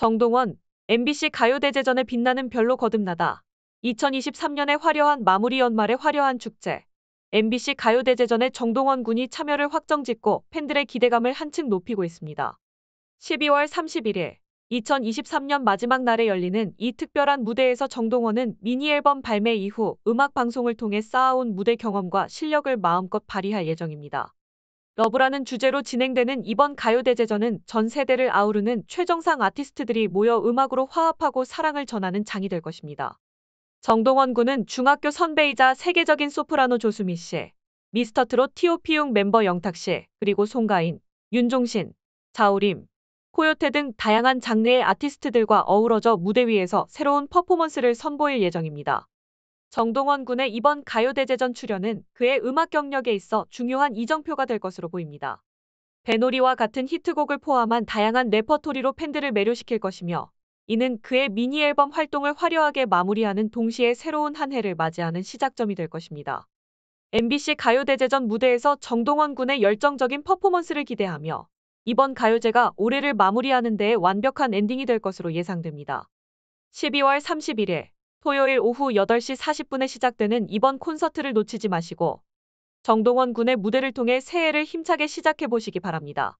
정동원, MBC 가요대제전에 빛나는 별로 거듭나다. 2023년의 화려한 마무리 연말의 화려한 축제. MBC 가요대제전에 정동원 군이 참여를 확정짓고 팬들의 기대감을 한층 높이고 있습니다. 12월 31일 2023년 마지막 날에 열리는 이 특별한 무대에서 정동원은 미니앨범 발매 이후 음악 방송을 통해 쌓아온 무대 경험과 실력을 마음껏 발휘할 예정입니다. 러브라는 주제로 진행되는 이번 가요대제전은 전 세대를 아우르는 최정상 아티스트들이 모여 음악으로 화합하고 사랑을 전하는 장이 될 것입니다. 정동원 군은 중학교 선배이자 세계적인 소프라노 조수미 씨, 미스터트롯 TOP용 멤버 영탁 씨, 그리고 송가인, 윤종신, 자우림, 코요태 등 다양한 장르의 아티스트들과 어우러져 무대 위에서 새로운 퍼포먼스를 선보일 예정입니다. 정동원 군의 이번 가요대제전 출연은 그의 음악 경력에 있어 중요한 이정표가 될 것으로 보입니다. 배놀이와 같은 히트곡을 포함한 다양한 레퍼토리로 팬들을 매료시킬 것이며 이는 그의 미니앨범 활동을 화려하게 마무리하는 동시에 새로운 한 해를 맞이하는 시작점이 될 것입니다. MBC 가요대제전 무대에서 정동원 군의 열정적인 퍼포먼스를 기대하며 이번 가요제가 올해를 마무리하는 데에 완벽한 엔딩이 될 것으로 예상됩니다. 12월 31일 토요일 오후 8시 40분에 시작되는 이번 콘서트를 놓치지 마시고 정동원 군의 무대를 통해 새해를 힘차게 시작해 보시기 바랍니다.